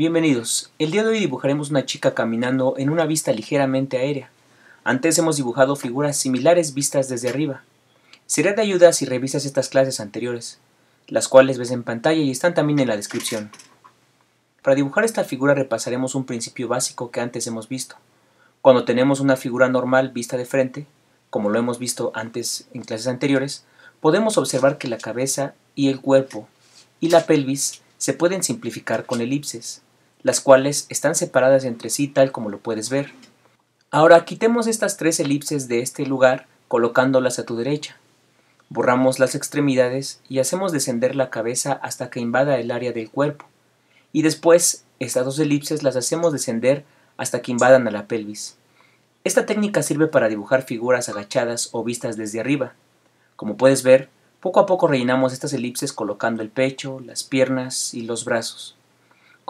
Bienvenidos, el día de hoy dibujaremos una chica caminando en una vista ligeramente aérea. Antes hemos dibujado figuras similares vistas desde arriba. Será de ayuda si revisas estas clases anteriores, las cuales ves en pantalla y están también en la descripción. Para dibujar esta figura repasaremos un principio básico que antes hemos visto. Cuando tenemos una figura normal vista de frente, como lo hemos visto antes en clases anteriores, podemos observar que la cabeza y el cuerpo y la pelvis se pueden simplificar con elipses las cuales están separadas entre sí tal como lo puedes ver. Ahora quitemos estas tres elipses de este lugar colocándolas a tu derecha. Borramos las extremidades y hacemos descender la cabeza hasta que invada el área del cuerpo. Y después estas dos elipses las hacemos descender hasta que invadan a la pelvis. Esta técnica sirve para dibujar figuras agachadas o vistas desde arriba. Como puedes ver, poco a poco rellenamos estas elipses colocando el pecho, las piernas y los brazos.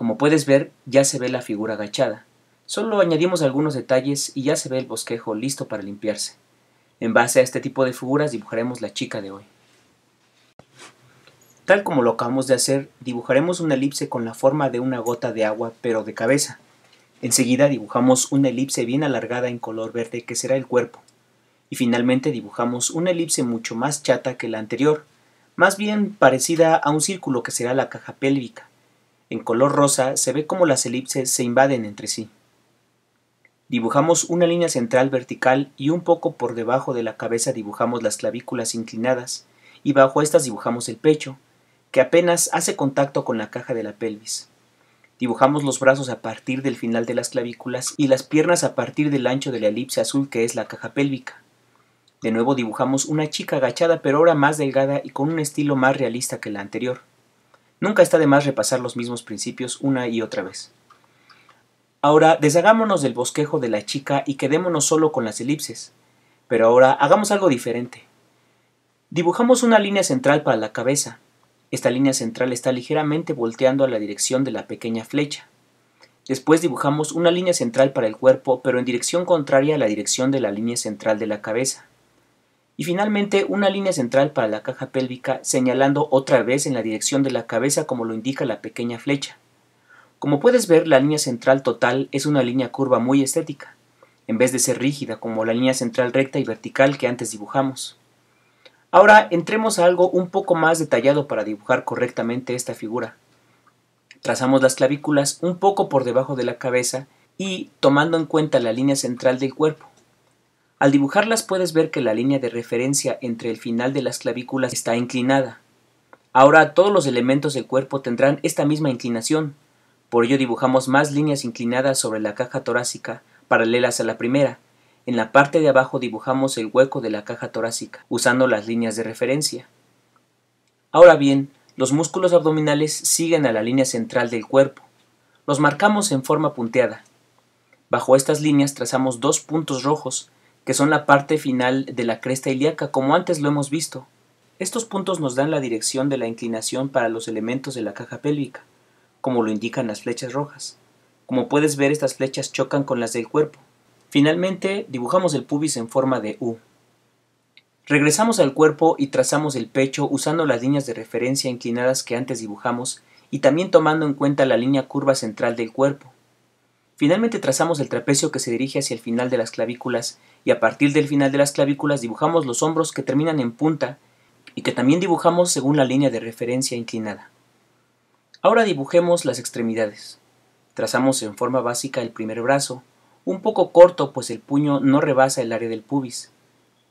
Como puedes ver, ya se ve la figura agachada. Solo añadimos algunos detalles y ya se ve el bosquejo listo para limpiarse. En base a este tipo de figuras dibujaremos la chica de hoy. Tal como lo acabamos de hacer, dibujaremos una elipse con la forma de una gota de agua, pero de cabeza. Enseguida dibujamos una elipse bien alargada en color verde que será el cuerpo. Y finalmente dibujamos una elipse mucho más chata que la anterior, más bien parecida a un círculo que será la caja pélvica en color rosa se ve como las elipses se invaden entre sí. Dibujamos una línea central vertical y un poco por debajo de la cabeza dibujamos las clavículas inclinadas y bajo estas dibujamos el pecho, que apenas hace contacto con la caja de la pelvis. Dibujamos los brazos a partir del final de las clavículas y las piernas a partir del ancho de la elipse azul que es la caja pélvica. De nuevo dibujamos una chica agachada pero ahora más delgada y con un estilo más realista que la anterior. Nunca está de más repasar los mismos principios una y otra vez. Ahora deshagámonos del bosquejo de la chica y quedémonos solo con las elipses. Pero ahora hagamos algo diferente. Dibujamos una línea central para la cabeza. Esta línea central está ligeramente volteando a la dirección de la pequeña flecha. Después dibujamos una línea central para el cuerpo, pero en dirección contraria a la dirección de la línea central de la cabeza y finalmente una línea central para la caja pélvica señalando otra vez en la dirección de la cabeza como lo indica la pequeña flecha. Como puedes ver, la línea central total es una línea curva muy estética, en vez de ser rígida como la línea central recta y vertical que antes dibujamos. Ahora entremos a algo un poco más detallado para dibujar correctamente esta figura. Trazamos las clavículas un poco por debajo de la cabeza y tomando en cuenta la línea central del cuerpo. Al dibujarlas puedes ver que la línea de referencia entre el final de las clavículas está inclinada. Ahora todos los elementos del cuerpo tendrán esta misma inclinación. Por ello dibujamos más líneas inclinadas sobre la caja torácica, paralelas a la primera. En la parte de abajo dibujamos el hueco de la caja torácica, usando las líneas de referencia. Ahora bien, los músculos abdominales siguen a la línea central del cuerpo. Los marcamos en forma punteada. Bajo estas líneas trazamos dos puntos rojos que son la parte final de la cresta ilíaca, como antes lo hemos visto. Estos puntos nos dan la dirección de la inclinación para los elementos de la caja pélvica, como lo indican las flechas rojas. Como puedes ver, estas flechas chocan con las del cuerpo. Finalmente, dibujamos el pubis en forma de U. Regresamos al cuerpo y trazamos el pecho usando las líneas de referencia inclinadas que antes dibujamos y también tomando en cuenta la línea curva central del cuerpo. Finalmente trazamos el trapecio que se dirige hacia el final de las clavículas y a partir del final de las clavículas dibujamos los hombros que terminan en punta y que también dibujamos según la línea de referencia inclinada. Ahora dibujemos las extremidades. Trazamos en forma básica el primer brazo, un poco corto pues el puño no rebasa el área del pubis.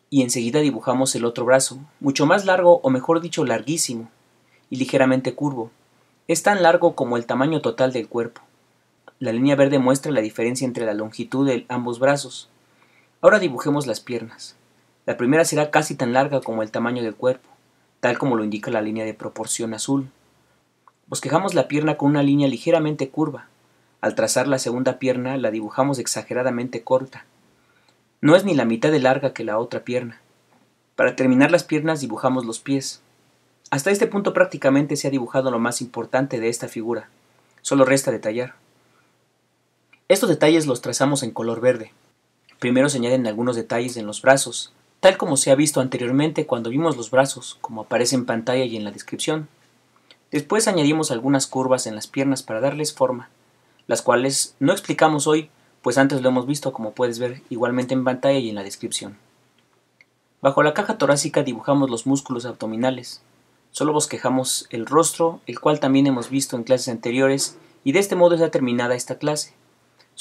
Y enseguida dibujamos el otro brazo, mucho más largo o mejor dicho larguísimo, y ligeramente curvo. Es tan largo como el tamaño total del cuerpo. La línea verde muestra la diferencia entre la longitud de ambos brazos. Ahora dibujemos las piernas. La primera será casi tan larga como el tamaño del cuerpo, tal como lo indica la línea de proporción azul. Bosquejamos la pierna con una línea ligeramente curva. Al trazar la segunda pierna la dibujamos exageradamente corta. No es ni la mitad de larga que la otra pierna. Para terminar las piernas dibujamos los pies. Hasta este punto prácticamente se ha dibujado lo más importante de esta figura. Solo resta detallar. Estos detalles los trazamos en color verde. Primero se añaden algunos detalles en los brazos, tal como se ha visto anteriormente cuando vimos los brazos, como aparece en pantalla y en la descripción. Después añadimos algunas curvas en las piernas para darles forma, las cuales no explicamos hoy, pues antes lo hemos visto como puedes ver igualmente en pantalla y en la descripción. Bajo la caja torácica dibujamos los músculos abdominales. Solo bosquejamos el rostro, el cual también hemos visto en clases anteriores, y de este modo está terminada esta clase.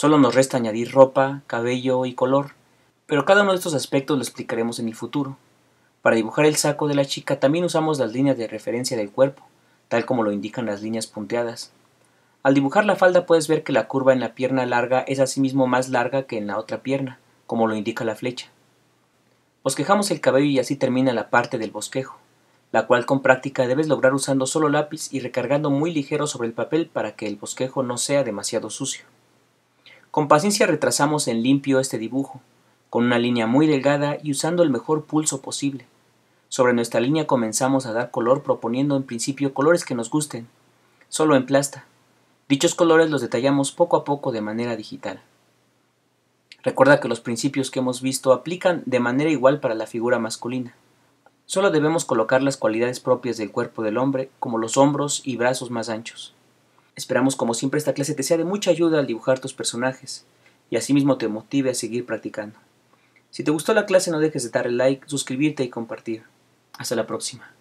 Solo nos resta añadir ropa, cabello y color, pero cada uno de estos aspectos lo explicaremos en el futuro. Para dibujar el saco de la chica también usamos las líneas de referencia del cuerpo, tal como lo indican las líneas punteadas. Al dibujar la falda puedes ver que la curva en la pierna larga es asimismo más larga que en la otra pierna, como lo indica la flecha. Bosquejamos el cabello y así termina la parte del bosquejo la cual con práctica debes lograr usando solo lápiz y recargando muy ligero sobre el papel para que el bosquejo no sea demasiado sucio. Con paciencia retrasamos en limpio este dibujo, con una línea muy delgada y usando el mejor pulso posible. Sobre nuestra línea comenzamos a dar color proponiendo en principio colores que nos gusten, solo en plasta. Dichos colores los detallamos poco a poco de manera digital. Recuerda que los principios que hemos visto aplican de manera igual para la figura masculina. Solo debemos colocar las cualidades propias del cuerpo del hombre, como los hombros y brazos más anchos. Esperamos como siempre esta clase te sea de mucha ayuda al dibujar tus personajes y asimismo te motive a seguir practicando. Si te gustó la clase no dejes de darle like, suscribirte y compartir. Hasta la próxima.